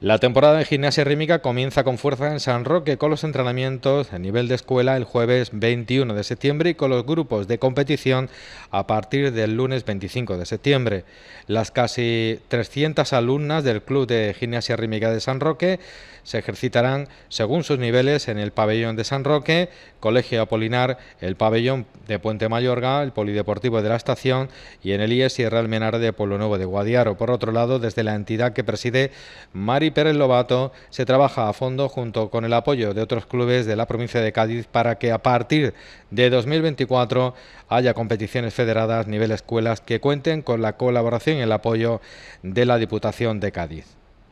La temporada de gimnasia rítmica comienza con fuerza en San Roque con los entrenamientos a nivel de escuela el jueves 21 de septiembre y con los grupos de competición a partir del lunes 25 de septiembre. Las casi 300 alumnas del Club de Gimnasia Rítmica de San Roque se ejercitarán según sus niveles en el pabellón de San Roque, Colegio Apolinar, el pabellón de Puente Mayorga, el Polideportivo de la Estación y en el IES Sierra Almenar de Pueblo Nuevo de Guadiaro. Por otro lado, desde la entidad que preside Mari y Pérez Lobato se trabaja a fondo junto con el apoyo de otros clubes de la provincia de Cádiz para que a partir de 2024 haya competiciones federadas nivel escuelas que cuenten con la colaboración y el apoyo de la Diputación de Cádiz.